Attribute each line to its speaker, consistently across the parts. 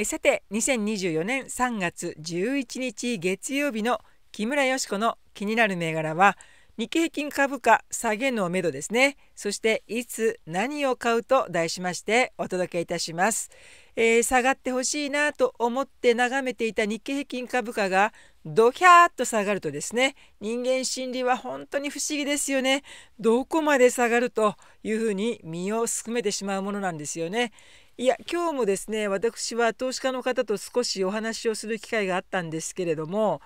Speaker 1: えさて2024年3月11日月曜日の木村よしの気になる銘柄は日経平均株価下げのめどですねそしていつ何を買うと題しましてお届けいたします、えー、下がってほしいなと思って眺めていた日経平均株価がドヒャーっと下がるとですね人間心理は本当に不思議ですよねどこまで下がるというふうに身をすくめてしまうものなんですよねいや今日もですね私は投資家の方と少しお話をする機会があったんですけれども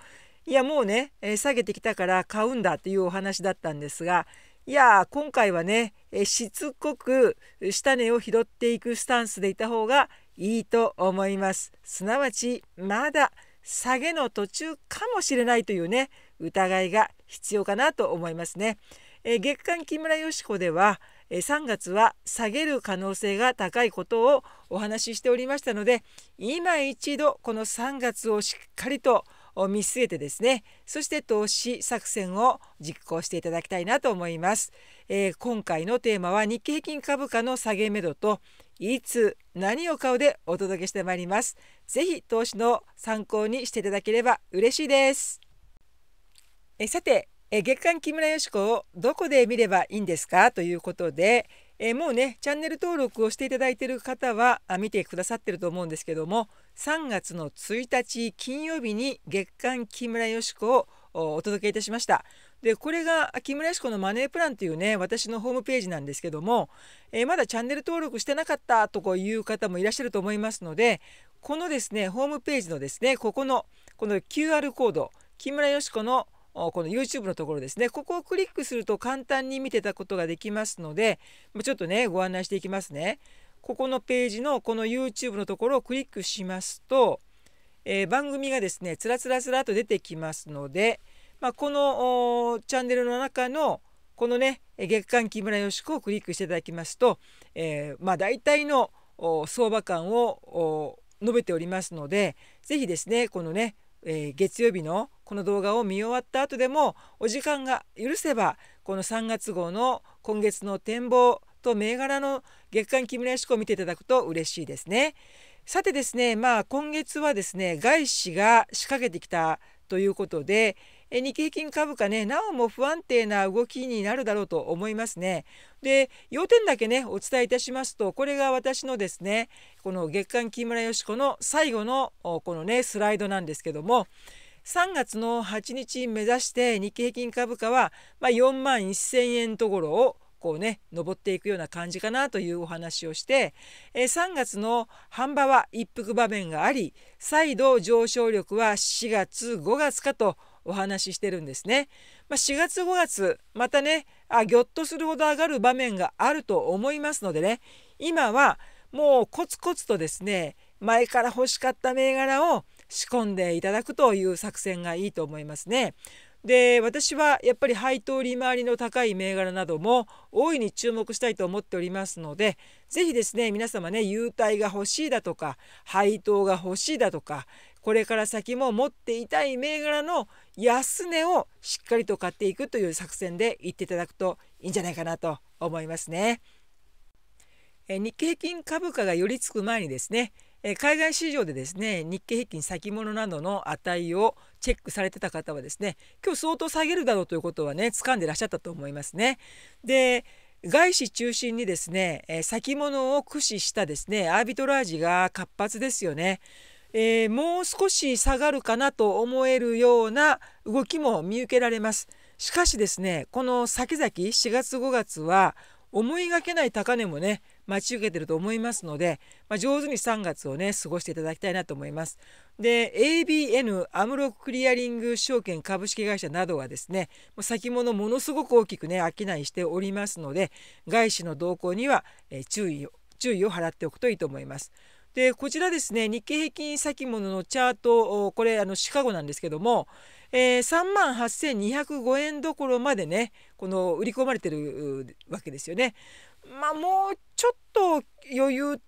Speaker 1: いやもうね、え下げてきたから買うんだというお話だったんですがいや今回はね、えしつこく下値を拾っていくスタンスでいた方がいいと思いますすなわちまだ下げの途中かもしれないというね疑いが必要かなと思いますね、え月刊木村よしこでは3月は下げる可能性が高いことをお話ししておりましたので今一度この3月をしっかりと見据えてですねそして投資作戦を実行していただきたいなと思います、えー、今回のテーマは日経平均株価の下げ目処といつ何を買うでお届けしてまいりますぜひ投資の参考にしていただければ嬉しいですえさてえ月刊木村よしをどこで見ればいいんですかということで、えもうねチャンネル登録をしていただいている方はあ見てくださってると思うんですけども3月の1日金曜日に月刊木村よしをお届けいたしました。でこれが木村よしのマネープランというね私のホームページなんですけども、えまだチャンネル登録してなかったという方もいらっしゃると思いますのでこのですねホームページのですねここのこの QR コード木村よしこの「この YouTube のところですねここをクリックすると簡単に見てたことができますのでちょっとねご案内していきますねここのページのこの YouTube のところをクリックしますと、えー、番組がですねつらつらつらと出てきますので、まあ、このチャンネルの中のこのね月刊木村よしこをクリックしていただきますと、えー、まあ大体の相場感を述べておりますので是非ですねこのねえー、月曜日のこの動画を見終わった後でもお時間が許せばこの3月号の今月の展望と銘柄の月間木村志向を見ていただくと嬉しいですね。さてですねまあ今月はですね外資が仕掛けてきたということで、日経平均株価ねなおも不安定な動きになるだろうと思いますね。で要点だけねお伝えいたしますとこれが私のですねこの月刊木村よし子の最後のこのねスライドなんですけども3月の8日目指して日経平均株価は、まあ、4万1,000円ところをこうね上っていくような感じかなというお話をして、え3月の半ばは一服場面があり再度上昇力は4月5月かとお話ししてるんですね。まあ、4月5月またねあぎょっとするほど上がる場面があると思いますのでね今はもうコツコツとですね前から欲しかった銘柄を仕込んでいただくという作戦がいいと思いますね。で私はやっぱり配当利回りの高い銘柄なども大いに注目したいと思っておりますので是非ですね皆様ね優待が欲しいだとか配当が欲しいだとか、これから先も持っていたい銘柄の安値をしっかりと買っていくという作戦でいっていただくといいんじゃないかなと思いますね。え日経平均株価が寄りつく前にですね海外市場でですね日経平均先物などの値をチェックされてた方はですね今日相当下げるだろうということはね掴んでらっしゃったと思いますね。で外資中心にですね先物を駆使したですねアービトラージが活発ですよね。えー、もう少し下がるかなと思えるような動きも見受けられます。しかしですねこの先々4月5月は思いがけない高値もね待ち受けてると思いますので、まあ、上手に3月をね過ごしていただきたいなと思います。で ABN アムロクリアリング証券株式会社などはですね先物ものすごく大きくね商いしておりますので外資の動向には注意を注意を払っておくといいと思います。でこちらですね日経平均先物のチャートこれあのシカゴなんですけども、えー、3万8205円どころまでねこの売り込まれてるわけですよね。まあ、もうちょっと余裕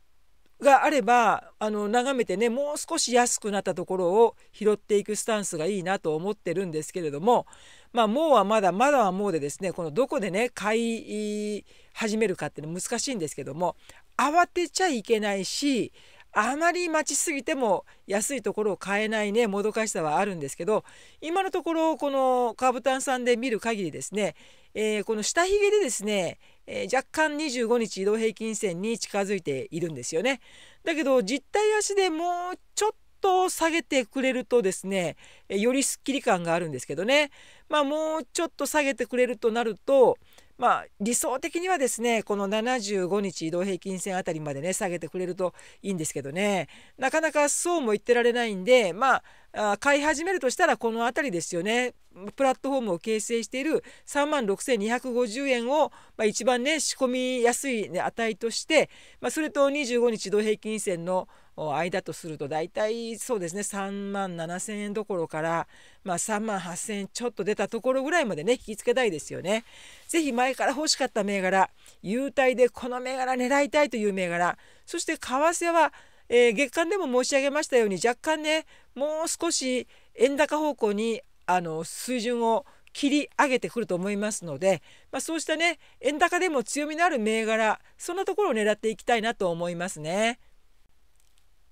Speaker 1: があればあの眺めてねもう少し安くなったところを拾っていくスタンスがいいなと思ってるんですけれども、まあ、もうはまだまだはもうでですねこのどこでね買い始めるかっていうのは難しいんですけども慌てちゃいけないしあまり待ちすぎても安いところを買えないねもどかしさはあるんですけど今のところこのカブタンさんで見る限りですね、えー、この下髭でですね、えー、若干25日移動平均線に近づいているんですよね。だけど実体足でもうちょっと下げてくれるとですねよりすっきり感があるんですけどね、まあ、もうちょっと下げてくれるとなるとまあ、理想的にはですねこの75日移動平均線あたりまでね下げてくれるといいんですけどねなかなかそうも言ってられないんでまあ買い始めるとしたらこの辺りですよねプラットフォームを形成している3万6250円を、まあ、一番ね仕込みやすい、ね、値として、まあ、それと25日移動平均線の間とすると大体そうですね3万7,000円どころから、まあ、3万8,000円ちょっと出たところぐらいまでね引きつけたいですよね。ぜひ前から欲しかった銘柄優待でこの銘柄狙いたいという銘柄そして為替は、えー、月間でも申し上げましたように若干ねもう少し円高方向にあの水準を切り上げてくると思いますので、まあ、そうしたね円高でも強みのある銘柄そんなところを狙っていきたいなと思いますね。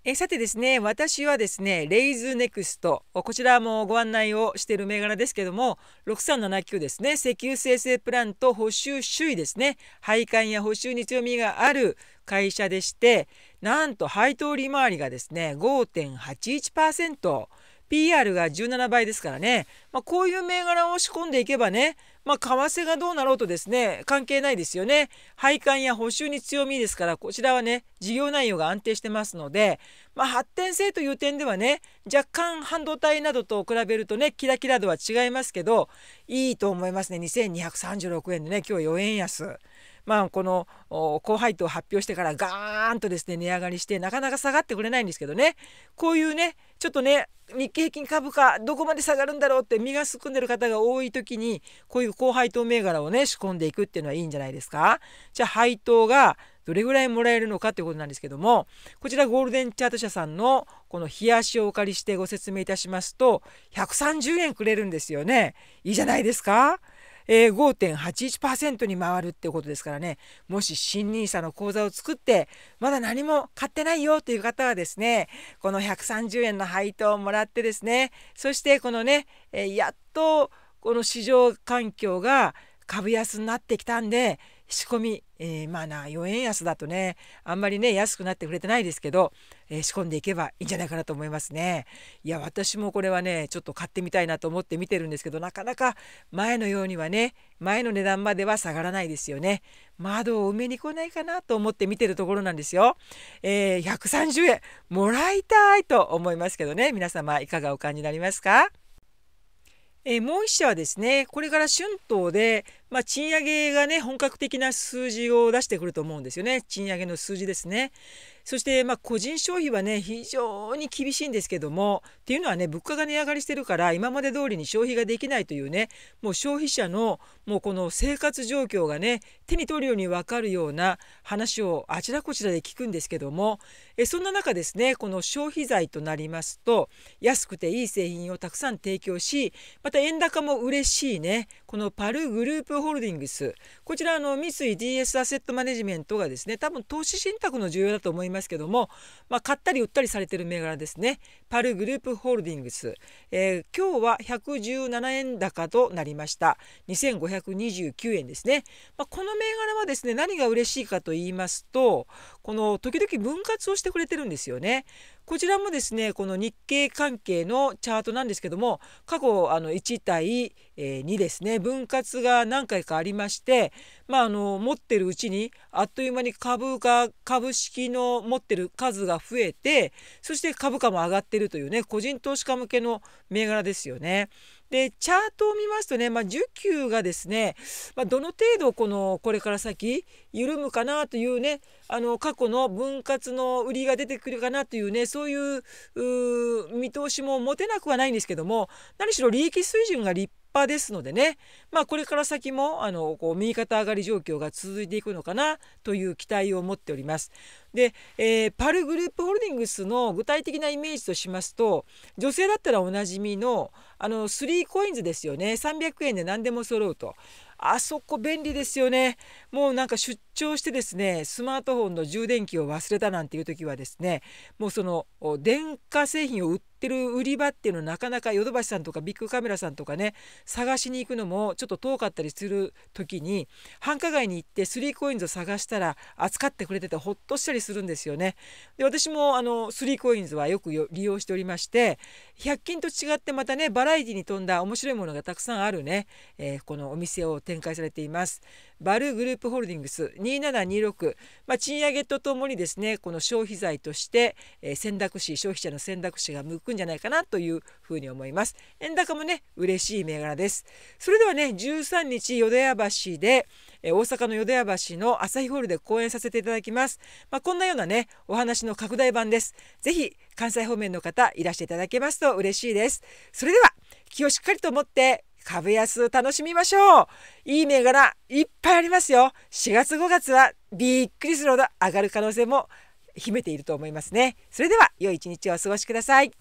Speaker 1: えさてですね私はですねレイズネクストこちらもご案内をしている銘柄ですけども6379ですね石油生成プラント補修周囲ですね配管や補修に強みがある会社でしてなんと配当利回りがですね5.81%。PR が17倍ですからね、まあ、こういう銘柄を仕込んでいけばねまあ、為替がどうなろうとですね、関係ないですよね。配管や補修に強みですから、こちらはね、事業内容が安定してますので、まあ、発展性という点ではね若干半導体などと比べるとねキラキラ度は違いますけどいいと思いますね2236円でね今日4円安。まあ、この高配当を発表してからガーンとですね値上がりしてなかなか下がってくれないんですけどねこういうねちょっとね日経平均株価どこまで下がるんだろうって身がすくんでる方が多い時にこういう高配当銘柄をね仕込んでいくっていうのはいいんじゃないですか。じゃあ配当がどれぐらいもらえるのかということなんですけどもこちらゴールデンチャート社さんのこの冷やしをお借りしてご説明いたしますと130円くれるんですよねいいじゃないですか。えー、5.81%に回るってことですからねもし新 n 者の口座を作ってまだ何も買ってないよという方はですねこの130円の配当をもらってですねそしてこのね、えー、やっとこの市場環境が株安になってきたんで仕込み、えー、まあな4円安だとねあんまりね安くなってくれてないですけど、えー、仕込んでいけばいいんじゃないかなと思いますねいや私もこれはねちょっと買ってみたいなと思って見てるんですけどなかなか前のようにはね前の値段までは下がらないですよね窓を埋めに来ないかなと思って見てるところなんですよ、えー、130円もらいたいと思いますけどね皆様いかがお感じになりますかえー、もう一社はですねこれから春闘でまあ、賃上げがね、本格的な数字を出してくると思うんですよね。賃上げの数字ですね。そして、まあ、個人消費はね、非常に厳しいんですけども、っていうのはね、物価が値上がりしてるから、今まで通りに消費ができないというね、もう消費者の、もうこの生活状況がね、手に取るようにわかるような話をあちらこちらで聞くんですけども、えそんな中ですね、この消費財となりますと、安くていい製品をたくさん提供し、また円高も嬉しいね、このパルグループホールディングスこちらの三井 DS アセットマネジメントがですね多分投資信託の重要だと思いますけども、まあ、買ったり売ったりされてる銘柄ですねパルグループホールディングス、えー、今日は117円高となりました2529円ですね、まあ、この銘柄はですね何が嬉しいかと言いますとこの時々分割をしてくれてるんですよねこちらもですねこの日経関係のチャートなんですけども過去あの1対、え2ですね分割が何回かありまして、まあ、あの持ってるうちにあっという間に株が株式の持ってる数が増えてそして株価も上がってるというね個人投資家向けの銘柄ですよね。でチャートを見ますとね、まあ、需給がですね、まあ、どの程度このこれから先緩むかなというねあの過去の分割の売りが出てくるかなというねそういう見通しも持てなくはないんですけども何しろ利益水準が立波ですのでね、まあ、これから先もあのこう右肩上がり状況が続いていくのかなという期待を持っております。で、えー、パルグループホールディングスの具体的なイメージとしますと女性だったらおなじみのあの3コインズですよね300円で何でも揃うとあそこ便利ですよねもうなんか出張してですねスマートフォンの充電器を忘れたなんていう時はですねもうその電化製品を売ってる売り場っていうのはなかなかヨドバシさんとかビッグカメラさんとかね探しに行くのもちょっと遠かったりする時に繁華街に行ってスリーコインズを探したら扱ってくれててほっとしたりするんですよね。で私もあのスリーコインズはよく利用しておりまして100均と違ってまたねバラエティに富んだ面白いものがたくさんあるね、えー、このお店を展開されています。バルグループホールディングス2726、まあ、賃上げとともにですねこの消費財として、えー、選択肢消費者の選択肢が向くんじゃないかなというふうに思います円高もね嬉しい銘柄ですそれではね13日淀屋橋で、えー、大阪の淀屋橋の朝日ホールで講演させていただきます、まあ、こんなようなねお話の拡大版ですぜひ関西方面の方いらしていただけますと嬉しいですそれでは気をしっかりと持って株安を楽しみましょう。いい銘柄いっぱいありますよ。4月5月はびっくりするほど上がる可能性も秘めていると思いますね。それでは良い一日をお過ごしください。